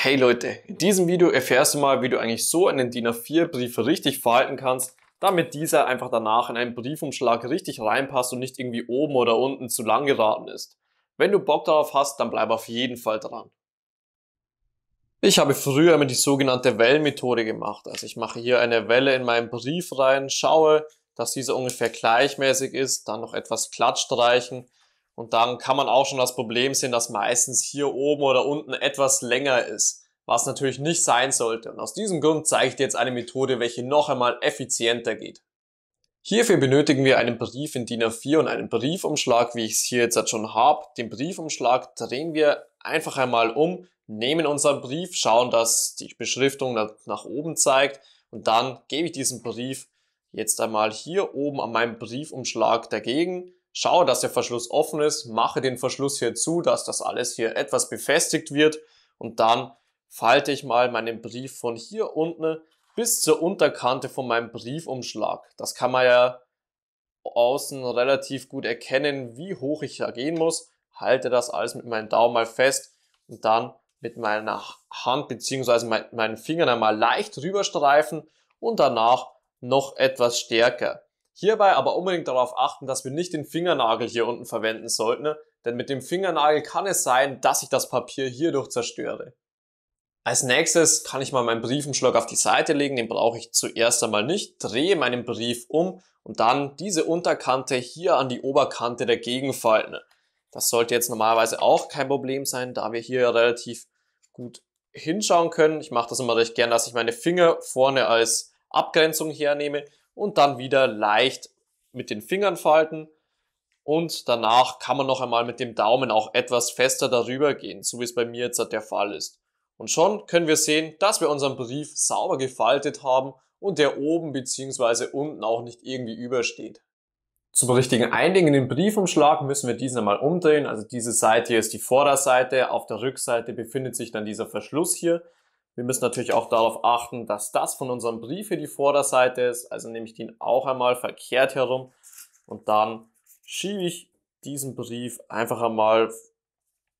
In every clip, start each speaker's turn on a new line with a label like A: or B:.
A: Hey Leute, in diesem Video erfährst du mal, wie du eigentlich so einen DIN A4 Brief richtig falten kannst, damit dieser einfach danach in einen Briefumschlag richtig reinpasst und nicht irgendwie oben oder unten zu lang geraten ist. Wenn du Bock darauf hast, dann bleib auf jeden Fall dran. Ich habe früher immer die sogenannte Wellenmethode gemacht. Also ich mache hier eine Welle in meinen Brief rein, schaue, dass dieser ungefähr gleichmäßig ist, dann noch etwas glatt streichen, und dann kann man auch schon das Problem sehen, dass meistens hier oben oder unten etwas länger ist, was natürlich nicht sein sollte. Und aus diesem Grund zeige ich dir jetzt eine Methode, welche noch einmal effizienter geht. Hierfür benötigen wir einen Brief in DIN A4 und einen Briefumschlag, wie ich es hier jetzt halt schon habe. Den Briefumschlag drehen wir einfach einmal um, nehmen unseren Brief, schauen, dass die Beschriftung nach oben zeigt und dann gebe ich diesen Brief jetzt einmal hier oben an meinem Briefumschlag dagegen Schau, dass der Verschluss offen ist, mache den Verschluss hier zu, dass das alles hier etwas befestigt wird und dann falte ich mal meinen Brief von hier unten bis zur Unterkante von meinem Briefumschlag. Das kann man ja außen relativ gut erkennen, wie hoch ich da gehen muss. Halte das alles mit meinem Daumen mal fest und dann mit meiner Hand bzw. meinen Fingern einmal leicht rüberstreifen und danach noch etwas stärker. Hierbei aber unbedingt darauf achten, dass wir nicht den Fingernagel hier unten verwenden sollten, ne? denn mit dem Fingernagel kann es sein, dass ich das Papier hierdurch zerstöre. Als nächstes kann ich mal meinen Briefumschlag auf die Seite legen, den brauche ich zuerst einmal nicht, drehe meinen Brief um und dann diese Unterkante hier an die Oberkante dagegen falten. Ne? Das sollte jetzt normalerweise auch kein Problem sein, da wir hier relativ gut hinschauen können. Ich mache das immer recht gern, dass ich meine Finger vorne als Abgrenzung hernehme und dann wieder leicht mit den Fingern falten. Und danach kann man noch einmal mit dem Daumen auch etwas fester darüber gehen, so wie es bei mir jetzt der Fall ist. Und schon können wir sehen, dass wir unseren Brief sauber gefaltet haben und der oben bzw. unten auch nicht irgendwie übersteht. Zum richtigen Eindingen in den Briefumschlag müssen wir diesen einmal umdrehen. Also diese Seite hier ist die Vorderseite, auf der Rückseite befindet sich dann dieser Verschluss hier. Wir müssen natürlich auch darauf achten, dass das von unserem Brief hier die Vorderseite ist. Also nehme ich den auch einmal verkehrt herum und dann schiebe ich diesen Brief einfach einmal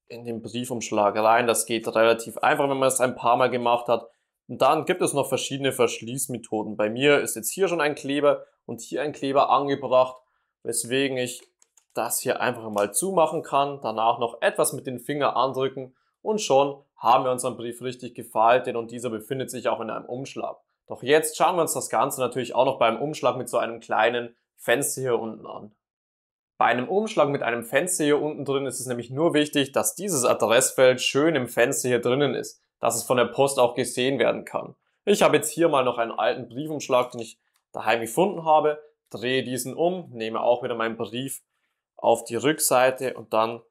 A: in den Briefumschlag rein. Das geht relativ einfach, wenn man es ein paar Mal gemacht hat. Und dann gibt es noch verschiedene Verschließmethoden. Bei mir ist jetzt hier schon ein Kleber und hier ein Kleber angebracht, weswegen ich das hier einfach mal zumachen kann. Danach noch etwas mit den Finger andrücken und schon haben wir unseren Brief richtig gefaltet und dieser befindet sich auch in einem Umschlag. Doch jetzt schauen wir uns das Ganze natürlich auch noch beim Umschlag mit so einem kleinen Fenster hier unten an. Bei einem Umschlag mit einem Fenster hier unten drin ist es nämlich nur wichtig, dass dieses Adressfeld schön im Fenster hier drinnen ist, dass es von der Post auch gesehen werden kann. Ich habe jetzt hier mal noch einen alten Briefumschlag, den ich daheim gefunden habe, drehe diesen um, nehme auch wieder meinen Brief auf die Rückseite und dann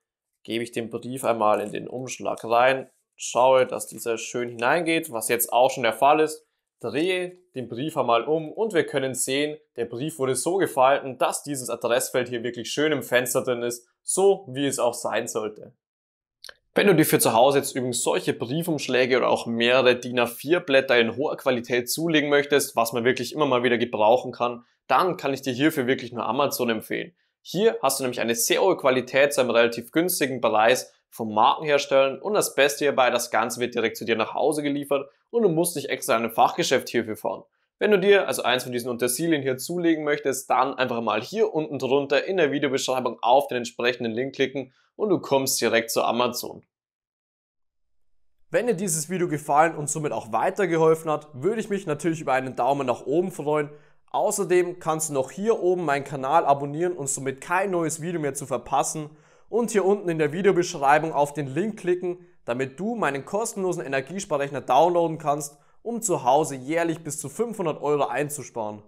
A: gebe ich den Brief einmal in den Umschlag rein schaue, dass dieser schön hineingeht, was jetzt auch schon der Fall ist. Drehe den Brief einmal um und wir können sehen, der Brief wurde so gefalten, dass dieses Adressfeld hier wirklich schön im Fenster drin ist, so wie es auch sein sollte. Wenn du dir für zu Hause jetzt übrigens solche Briefumschläge oder auch mehrere DIN A4 Blätter in hoher Qualität zulegen möchtest, was man wirklich immer mal wieder gebrauchen kann, dann kann ich dir hierfür wirklich nur Amazon empfehlen. Hier hast du nämlich eine sehr hohe Qualität zu einem relativ günstigen Preis vom herstellen und das Beste hierbei, das Ganze wird direkt zu dir nach Hause geliefert und du musst nicht extra in ein Fachgeschäft hierfür fahren. Wenn du dir also eins von diesen Untersilien hier zulegen möchtest, dann einfach mal hier unten drunter in der Videobeschreibung auf den entsprechenden Link klicken und du kommst direkt zu Amazon. Wenn dir dieses Video gefallen und somit auch weitergeholfen hat, würde ich mich natürlich über einen Daumen nach oben freuen. Außerdem kannst du noch hier oben meinen Kanal abonnieren und somit kein neues Video mehr zu verpassen und hier unten in der Videobeschreibung auf den Link klicken, damit du meinen kostenlosen Energiesparrechner downloaden kannst, um zu Hause jährlich bis zu 500 Euro einzusparen.